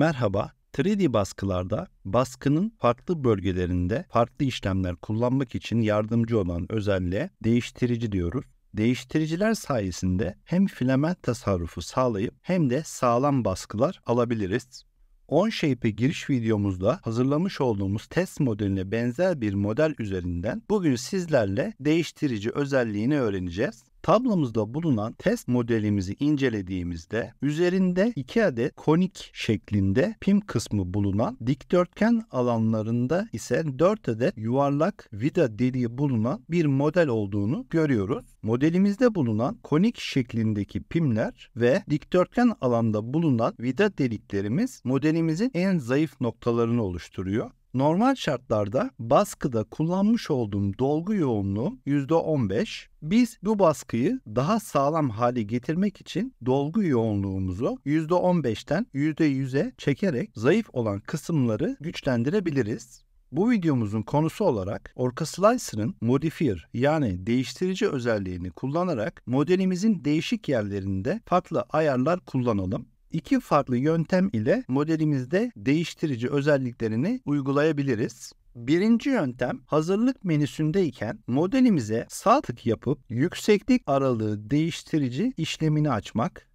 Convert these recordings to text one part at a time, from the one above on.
Merhaba, 3D baskılarda baskının farklı bölgelerinde farklı işlemler kullanmak için yardımcı olan özelliğe değiştirici diyoruz. Değiştiriciler sayesinde hem filament tasarrufu sağlayıp hem de sağlam baskılar alabiliriz. Onshape'e giriş videomuzda hazırlamış olduğumuz test modeline benzer bir model üzerinden bugün sizlerle değiştirici özelliğini öğreneceğiz. Tablomuzda bulunan test modelimizi incelediğimizde üzerinde 2 adet konik şeklinde pim kısmı bulunan dikdörtgen alanlarında ise 4 adet yuvarlak vida deliği bulunan bir model olduğunu görüyoruz. Modelimizde bulunan konik şeklindeki pimler ve dikdörtgen alanda bulunan vida deliklerimiz modelimizin en zayıf noktalarını oluşturuyor. Normal şartlarda baskıda kullanmış olduğum dolgu yoğunluğu %15. Biz bu baskıyı daha sağlam hale getirmek için dolgu yoğunluğumuzu %15'ten %100'e çekerek zayıf olan kısımları güçlendirebiliriz. Bu videomuzun konusu olarak Orca Slicer'ın modifier yani değiştirici özelliğini kullanarak modelimizin değişik yerlerinde farklı ayarlar kullanalım. İki farklı yöntem ile modelimizde değiştirici özelliklerini uygulayabiliriz. Birinci yöntem hazırlık menüsündeyken modelimize sağ tık yapıp yükseklik aralığı değiştirici işlemini açmak.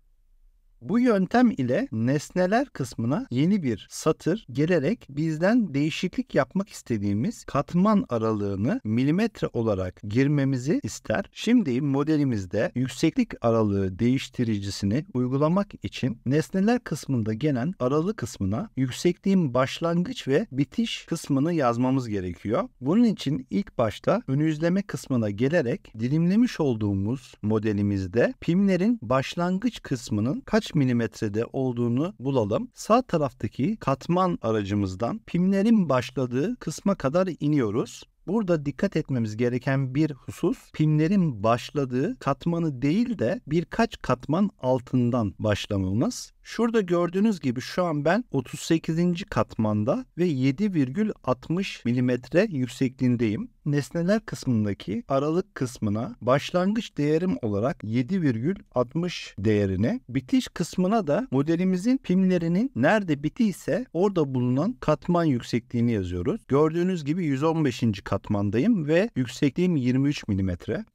Bu yöntem ile nesneler kısmına yeni bir satır gelerek bizden değişiklik yapmak istediğimiz katman aralığını milimetre olarak girmemizi ister. Şimdi modelimizde yükseklik aralığı değiştiricisini uygulamak için nesneler kısmında gelen aralı kısmına yüksekliğin başlangıç ve bitiş kısmını yazmamız gerekiyor. Bunun için ilk başta ön izleme kısmına gelerek dilimlemiş olduğumuz modelimizde pimlerin başlangıç kısmının kaç kaç milimetrede olduğunu bulalım. Sağ taraftaki katman aracımızdan pimlerin başladığı kısma kadar iniyoruz. Burada dikkat etmemiz gereken bir husus pimlerin başladığı katmanı değil de birkaç katman altından başlamamız. Şurada gördüğünüz gibi şu an ben 38. katmanda ve 7,60 mm yüksekliğindeyim nesneler kısmındaki aralık kısmına başlangıç değerim olarak 7,60 değerine, bitiş kısmına da modelimizin pimlerinin nerede bitiyse orada bulunan katman yüksekliğini yazıyoruz. Gördüğünüz gibi 115. katmandayım ve yüksekliğim 23 mm.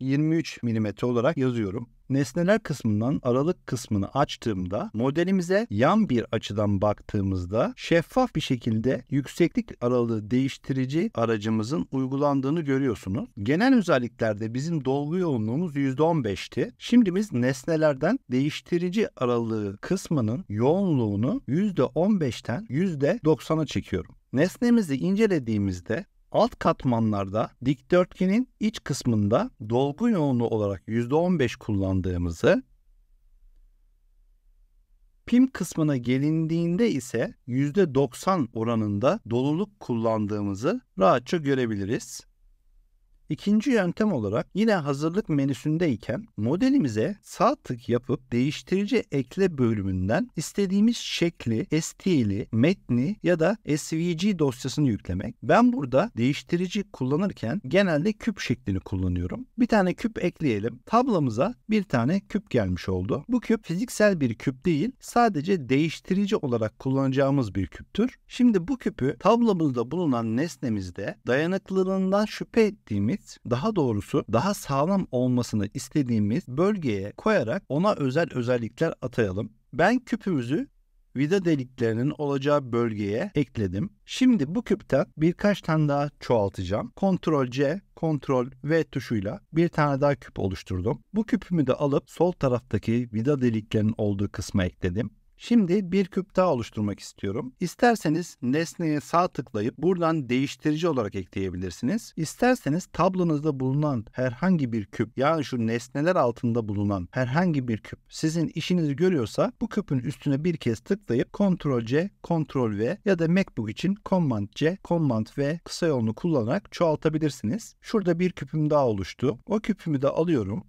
23 mm olarak yazıyorum. Nesneler kısmından aralık kısmını açtığımda modelimize yan bir açıdan baktığımızda şeffaf bir şekilde yükseklik aralığı değiştirici aracımızın uygulandığını görüyorsunuz. Genel özelliklerde bizim dolgu yoğunluğumuz %15'ti. Şimdi biz nesnelerden değiştirici aralığı kısmının yoğunluğunu %15'ten %90'a çekiyorum. Nesnemizi incelediğimizde Alt katmanlarda dikdörtgenin iç kısmında dolgu yoğunluğu olarak %15 kullandığımızı, pim kısmına gelindiğinde ise %90 oranında doluluk kullandığımızı rahatça görebiliriz. İkinci yöntem olarak yine hazırlık menüsündeyken modelimize sağ tık yapıp değiştirici ekle bölümünden istediğimiz şekli, STL'i, metni ya da SVG dosyasını yüklemek. Ben burada değiştirici kullanırken genelde küp şeklini kullanıyorum. Bir tane küp ekleyelim. Tablamıza bir tane küp gelmiş oldu. Bu küp fiziksel bir küp değil, sadece değiştirici olarak kullanacağımız bir küptür. Şimdi bu küpü tablamızda bulunan nesnemizde dayanıklılığından şüphe ettiğimiz ait, daha doğrusu daha sağlam olmasını istediğimiz bölgeye koyarak ona özel özellikler atayalım. Ben küpümüzü vida deliklerinin olacağı bölgeye ekledim. Şimdi bu küpten birkaç tane daha çoğaltacağım. Ctrl C, Ctrl V tuşuyla bir tane daha küp oluşturdum. Bu küpümü de alıp sol taraftaki vida deliklerinin olduğu kısma ekledim. Şimdi bir küp daha oluşturmak istiyorum. İsterseniz nesneye sağ tıklayıp buradan değiştirici olarak ekleyebilirsiniz. İsterseniz tablonuzda bulunan herhangi bir küp yani şu nesneler altında bulunan herhangi bir küp sizin işinizi görüyorsa bu küpün üstüne bir kez tıklayıp Ctrl C, Ctrl V ya da MacBook için Command C, Command V kısa yolunu kullanarak çoğaltabilirsiniz. Şurada bir küpüm daha oluştu. O küpümü de alıyorum.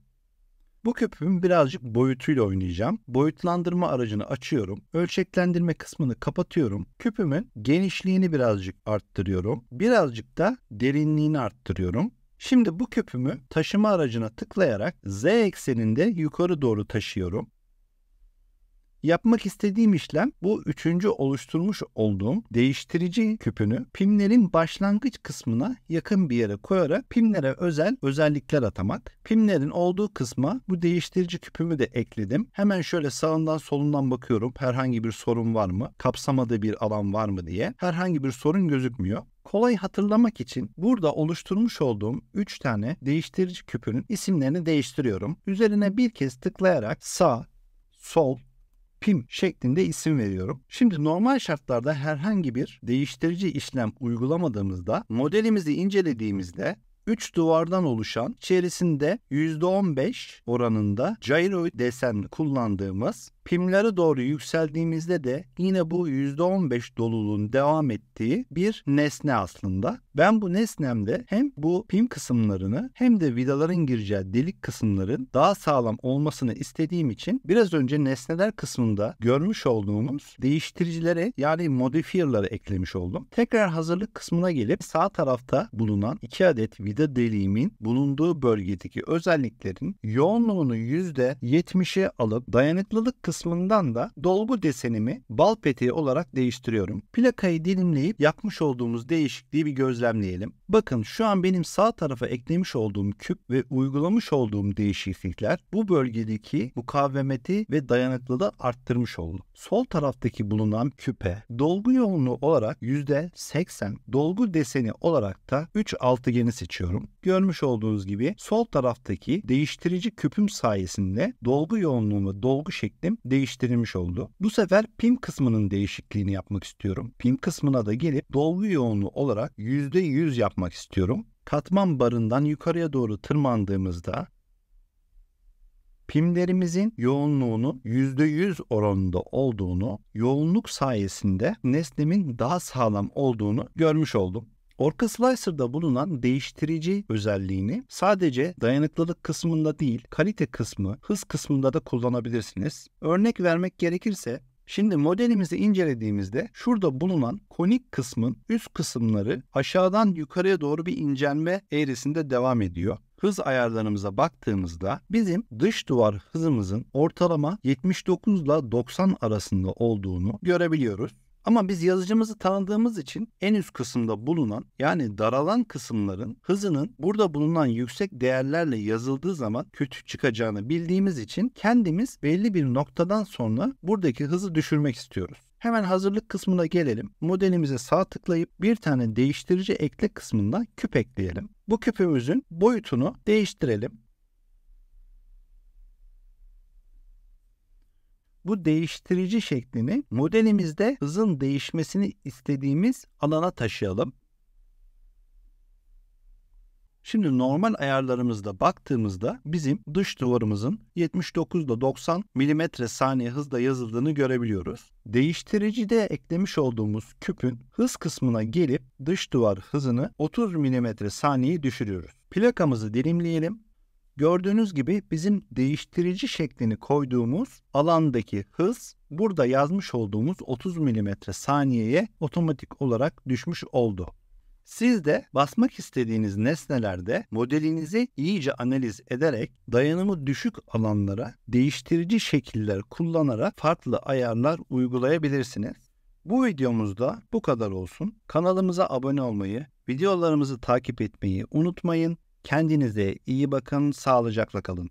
Bu küpün birazcık boyutuyla oynayacağım. Boyutlandırma aracını açıyorum. Ölçeklendirme kısmını kapatıyorum. Küpümün genişliğini birazcık arttırıyorum. Birazcık da derinliğini arttırıyorum. Şimdi bu küpümü taşıma aracına tıklayarak z ekseninde yukarı doğru taşıyorum. Yapmak istediğim işlem bu üçüncü oluşturmuş olduğum değiştirici küpünü pimlerin başlangıç kısmına yakın bir yere koyarak pimlere özel özellikler atamak. Pimlerin olduğu kısma bu değiştirici küpümü de ekledim. Hemen şöyle sağından solundan bakıyorum herhangi bir sorun var mı? Kapsamada bir alan var mı diye. Herhangi bir sorun gözükmüyor kolay hatırlamak için burada oluşturmuş olduğum 3 tane değiştirici küpünün isimlerini değiştiriyorum. Üzerine bir kez tıklayarak sağ, sol, PIM şeklinde isim veriyorum. Şimdi normal şartlarda herhangi bir değiştirici işlem uygulamadığımızda modelimizi incelediğimizde 3 duvardan oluşan içerisinde %15 oranında gyro desen kullandığımız Pimlere doğru yükseldiğimizde de yine bu %15 doluluğun devam ettiği bir nesne aslında. Ben bu nesnemde hem bu pim kısımlarını hem de vidaların gireceği delik kısımların daha sağlam olmasını istediğim için biraz önce nesneler kısmında görmüş olduğumuz değiştiricilere yani modifierları eklemiş oldum. Tekrar hazırlık kısmına gelip sağ tarafta bulunan 2 adet vida deliğimin bulunduğu bölgedeki özelliklerin yoğunluğunu %70'e alıp dayanıklılık kısmı kısmından da dolgu desenimi bal peteği olarak değiştiriyorum. Plakayı dilimleyip yapmış olduğumuz değişikliği bir gözlemleyelim. Bakın şu an benim sağ tarafa eklemiş olduğum küp ve uygulamış olduğum değişiklikler bu bölgedeki mukavemeti ve dayanıklılığı arttırmış oldu. Sol taraftaki bulunan küpe dolgu yoğunluğu olarak %80 dolgu deseni olarak da 3 altıgeni seçiyorum. Görmüş olduğunuz gibi sol taraftaki değiştirici küpüm sayesinde dolgu yoğunluğum ve dolgu şeklim değiştirilmiş oldu. Bu sefer PIM kısmının değişikliğini yapmak istiyorum. PIM kısmına da gelip dolgu yoğunluğu olarak %100 yapmak istiyorum. Katman barından yukarıya doğru tırmandığımızda pimlerimizin yoğunluğunun %100 oranında olduğunu, yoğunluk sayesinde nesnemin daha sağlam olduğunu görmüş oldum. Orca Slicer'da bulunan değiştirici özelliğini sadece dayanıklılık kısmında değil, kalite kısmı, hız kısmında da kullanabilirsiniz. Örnek vermek gerekirse Şimdi modelimizi incelediğimizde şurada bulunan konik kısmın üst kısımları aşağıdan yukarıya doğru bir incelme eğrisinde devam ediyor hız ayarlarımıza baktığımızda bizim dış duvar hızımızın ortalama 79 ile 90 arasında olduğunu görebiliyoruz. Ama biz yazıcımızı tanıdığımız için en üst kısımda bulunan yani daralan kısımların hızının burada bulunan yüksek değerlerle yazıldığı zaman kötü çıkacağını bildiğimiz için kendimiz belli bir noktadan sonra buradaki hızı düşürmek istiyoruz. Hemen hazırlık kısmına gelelim. Modelimize sağ tıklayıp bir tane değiştirici ekle kısmında küp ekleyelim. Bu küpümüzün boyutunu değiştirelim. Bu değiştirici şeklini modelimizde hızın değişmesini istediğimiz alana taşıyalım. Şimdi normal ayarlarımızda baktığımızda bizim dış duvarımızın 79 ile 90 mm saniye hızda yazıldığını görebiliyoruz. Değiştiricide eklemiş olduğumuz küpün hız kısmına gelip dış duvar hızını 30 mm saniye düşürüyoruz. Plakamızı dilimleyelim Gördüğünüz gibi bizim değiştirici şeklini koyduğumuz alandaki hız burada yazmış olduğumuz 30 mm saniyeye otomatik olarak düşmüş oldu. Siz de basmak istediğiniz nesnelerde modelinizi iyice analiz ederek dayanımı düşük alanlara değiştirici şekiller kullanarak farklı ayarlar uygulayabilirsiniz. Bu videomuzda bu kadar olsun. Kanalımıza abone olmayı, videolarımızı takip etmeyi unutmayın. Kendinize iyi bakın, sağlıcakla kalın.